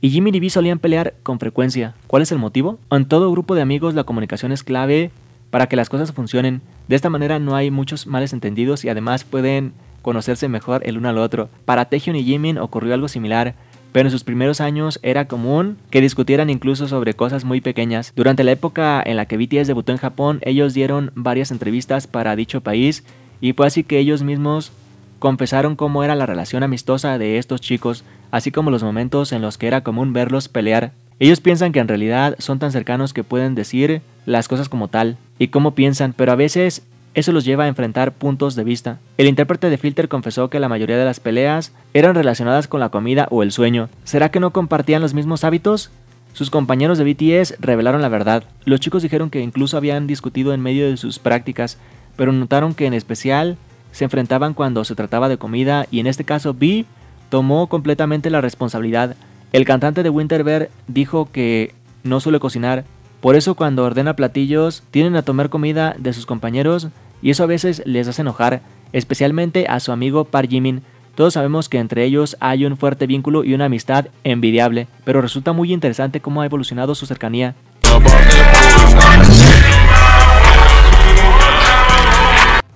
Y Jimmy y B solían pelear con frecuencia. ¿Cuál es el motivo? En todo grupo de amigos la comunicación es clave para que las cosas funcionen. De esta manera no hay muchos males entendidos y además pueden conocerse mejor el uno al otro. Para Taehyun y Jimin ocurrió algo similar pero en sus primeros años era común que discutieran incluso sobre cosas muy pequeñas. Durante la época en la que BTS debutó en Japón, ellos dieron varias entrevistas para dicho país y fue así que ellos mismos confesaron cómo era la relación amistosa de estos chicos, así como los momentos en los que era común verlos pelear. Ellos piensan que en realidad son tan cercanos que pueden decir las cosas como tal y cómo piensan, pero a veces eso los lleva a enfrentar puntos de vista. El intérprete de Filter confesó que la mayoría de las peleas eran relacionadas con la comida o el sueño. ¿Será que no compartían los mismos hábitos? Sus compañeros de BTS revelaron la verdad. Los chicos dijeron que incluso habían discutido en medio de sus prácticas, pero notaron que en especial se enfrentaban cuando se trataba de comida y en este caso B tomó completamente la responsabilidad. El cantante de Winterberg dijo que no suele cocinar, por eso cuando ordena platillos tienen a tomar comida de sus compañeros y eso a veces les hace enojar, especialmente a su amigo Par Jimin. Todos sabemos que entre ellos hay un fuerte vínculo y una amistad envidiable, pero resulta muy interesante cómo ha evolucionado su cercanía.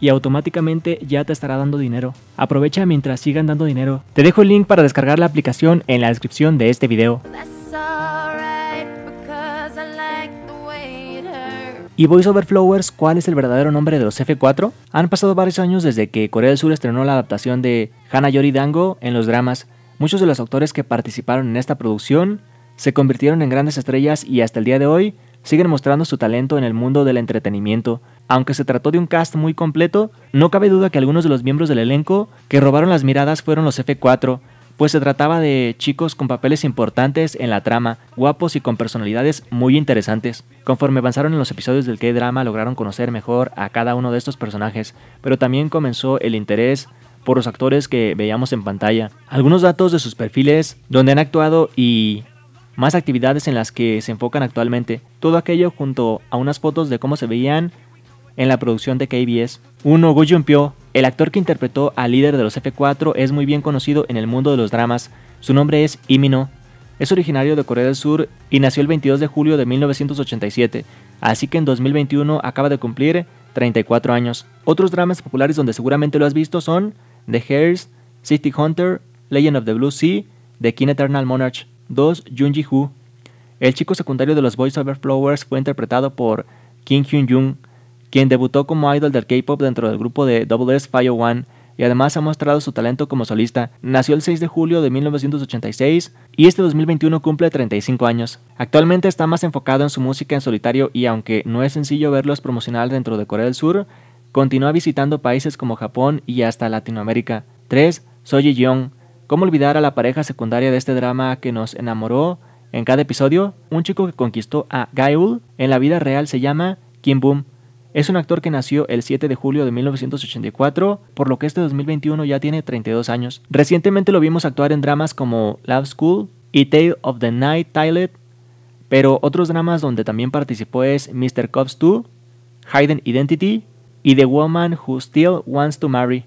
y automáticamente ya te estará dando dinero. Aprovecha mientras sigan dando dinero. Te dejo el link para descargar la aplicación en la descripción de este video. Y Voice Over Flowers, ¿cuál es el verdadero nombre de los F4? Han pasado varios años desde que Corea del Sur estrenó la adaptación de Yori Dango en los dramas. Muchos de los actores que participaron en esta producción se convirtieron en grandes estrellas y hasta el día de hoy siguen mostrando su talento en el mundo del entretenimiento. Aunque se trató de un cast muy completo, no cabe duda que algunos de los miembros del elenco que robaron las miradas fueron los F4, pues se trataba de chicos con papeles importantes en la trama, guapos y con personalidades muy interesantes. Conforme avanzaron en los episodios del K-Drama lograron conocer mejor a cada uno de estos personajes, pero también comenzó el interés por los actores que veíamos en pantalla. Algunos datos de sus perfiles, donde han actuado y más actividades en las que se enfocan actualmente. Todo aquello junto a unas fotos de cómo se veían en la producción de KBS. Uno, Goo Jun-pyo, el actor que interpretó al líder de los F4, es muy bien conocido en el mundo de los dramas. Su nombre es Imino. Es originario de Corea del Sur y nació el 22 de julio de 1987, así que en 2021 acaba de cumplir 34 años. Otros dramas populares donde seguramente lo has visto son The Hairs, City Hunter, Legend of the Blue Sea, The King Eternal Monarch. 2. Jun Ji-hoo. El chico secundario de los Boys Over Flowers fue interpretado por Kim Hyun-jung quien debutó como idol del K-pop dentro del grupo de Double S One y además ha mostrado su talento como solista. Nació el 6 de julio de 1986 y este 2021 cumple 35 años. Actualmente está más enfocado en su música en solitario y aunque no es sencillo verlos promocional dentro de Corea del Sur, continúa visitando países como Japón y hasta Latinoamérica. 3. Soji Young. ¿Cómo olvidar a la pareja secundaria de este drama que nos enamoró? En cada episodio, un chico que conquistó a Gaeul en la vida real se llama Kim Boom es un actor que nació el 7 de julio de 1984, por lo que este 2021 ya tiene 32 años. Recientemente lo vimos actuar en dramas como Love School y Tale of the Night Tilet, pero otros dramas donde también participó es Mr. Cops 2, Hidden Identity y The Woman Who Still Wants to Marry.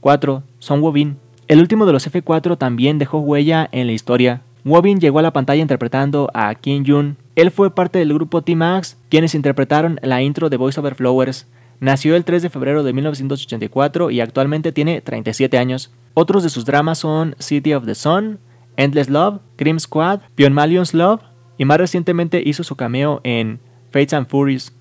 4. Son Wobin. El último de los F4 también dejó huella en la historia. Wobin llegó a la pantalla interpretando a Kim Jun él fue parte del grupo T-Max, quienes interpretaron la intro de Voice Over Flowers. Nació el 3 de febrero de 1984 y actualmente tiene 37 años. Otros de sus dramas son City of the Sun, Endless Love, Grim Squad, Malion's Love y más recientemente hizo su cameo en Fates and Furies.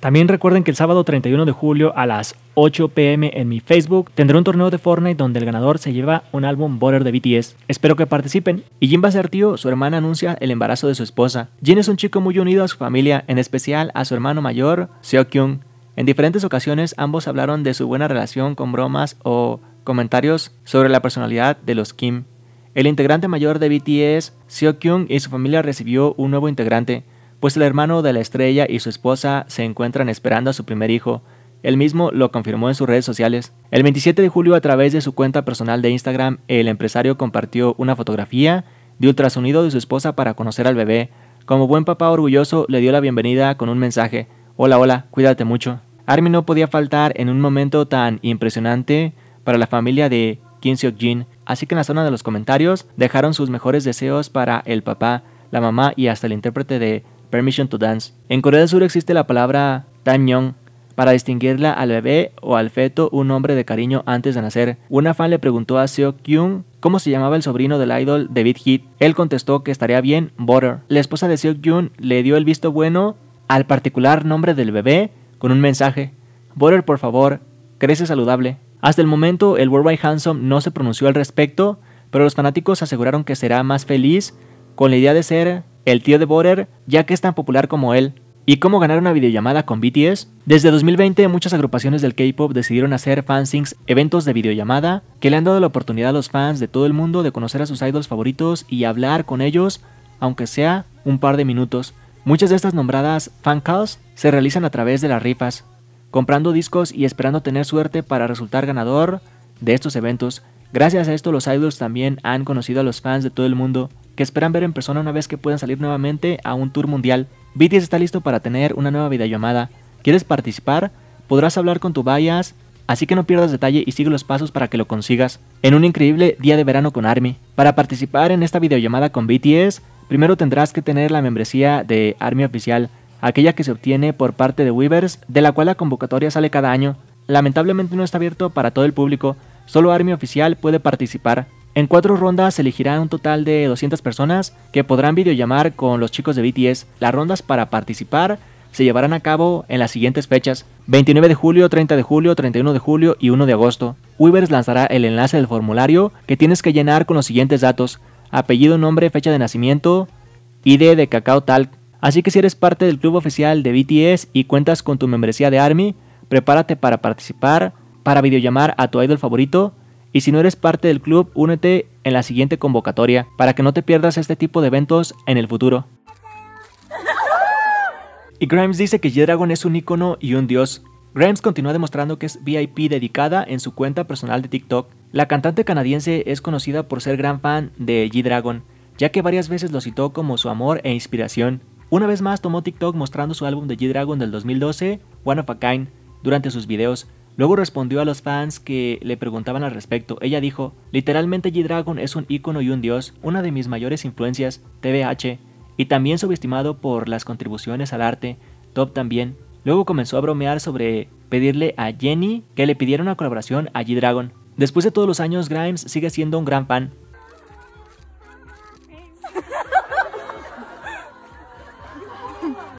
También recuerden que el sábado 31 de julio a las 8 pm en mi Facebook tendré un torneo de Fortnite donde el ganador se lleva un álbum border de BTS. Espero que participen. Y Jin va a ser tío, su hermana anuncia el embarazo de su esposa. Jin es un chico muy unido a su familia, en especial a su hermano mayor, Kyung. En diferentes ocasiones ambos hablaron de su buena relación con bromas o comentarios sobre la personalidad de los Kim. El integrante mayor de BTS, Kyung, y su familia recibió un nuevo integrante pues el hermano de la estrella y su esposa se encuentran esperando a su primer hijo. Él mismo lo confirmó en sus redes sociales. El 27 de julio a través de su cuenta personal de Instagram, el empresario compartió una fotografía de ultrasonido de su esposa para conocer al bebé. Como buen papá orgulloso, le dio la bienvenida con un mensaje. Hola, hola, cuídate mucho. Armin no podía faltar en un momento tan impresionante para la familia de Kim Seok-jin, así que en la zona de los comentarios dejaron sus mejores deseos para el papá, la mamá y hasta el intérprete de Permission to Dance. En Corea del Sur existe la palabra yong para distinguirla al bebé o al feto un nombre de cariño antes de nacer. Una fan le preguntó a Seo Kyung cómo se llamaba el sobrino del idol David Hit. Él contestó que estaría bien Butter. La esposa de Seo Kyung le dio el visto bueno al particular nombre del bebé con un mensaje. Butter, por favor, crece saludable. Hasta el momento, el Worldwide Handsome no se pronunció al respecto, pero los fanáticos aseguraron que será más feliz con la idea de ser el tío de Borer, ya que es tan popular como él, y cómo ganar una videollamada con BTS. Desde 2020 muchas agrupaciones del K-pop decidieron hacer fansings, eventos de videollamada, que le han dado la oportunidad a los fans de todo el mundo de conocer a sus idols favoritos y hablar con ellos, aunque sea un par de minutos. Muchas de estas nombradas fan calls se realizan a través de las rifas, comprando discos y esperando tener suerte para resultar ganador de estos eventos. Gracias a esto los idols también han conocido a los fans de todo el mundo que esperan ver en persona una vez que puedan salir nuevamente a un tour mundial. BTS está listo para tener una nueva videollamada. ¿Quieres participar? Podrás hablar con tu bias, así que no pierdas detalle y sigue los pasos para que lo consigas. En un increíble día de verano con ARMY. Para participar en esta videollamada con BTS, primero tendrás que tener la membresía de ARMY oficial, aquella que se obtiene por parte de Weavers, de la cual la convocatoria sale cada año. Lamentablemente no está abierto para todo el público, solo ARMY oficial puede participar. En cuatro rondas se elegirán un total de 200 personas que podrán videollamar con los chicos de BTS. Las rondas para participar se llevarán a cabo en las siguientes fechas: 29 de julio, 30 de julio, 31 de julio y 1 de agosto. Weavers lanzará el enlace del formulario que tienes que llenar con los siguientes datos: apellido, nombre, fecha de nacimiento, ID de Cacao Talk. Así que si eres parte del club oficial de BTS y cuentas con tu membresía de ARMY, prepárate para participar, para videollamar a tu idol favorito y si no eres parte del club, únete en la siguiente convocatoria para que no te pierdas este tipo de eventos en el futuro. Y Grimes dice que G-Dragon es un icono y un dios. Grimes continúa demostrando que es VIP dedicada en su cuenta personal de TikTok. La cantante canadiense es conocida por ser gran fan de G-Dragon, ya que varias veces lo citó como su amor e inspiración. Una vez más tomó TikTok mostrando su álbum de G-Dragon del 2012, One of a Kind, durante sus videos, Luego respondió a los fans que le preguntaban al respecto. Ella dijo, literalmente G-Dragon es un ícono y un dios, una de mis mayores influencias, TBH, y también subestimado por las contribuciones al arte, Top también. Luego comenzó a bromear sobre pedirle a Jenny que le pidiera una colaboración a G-Dragon. Después de todos los años, Grimes sigue siendo un gran fan,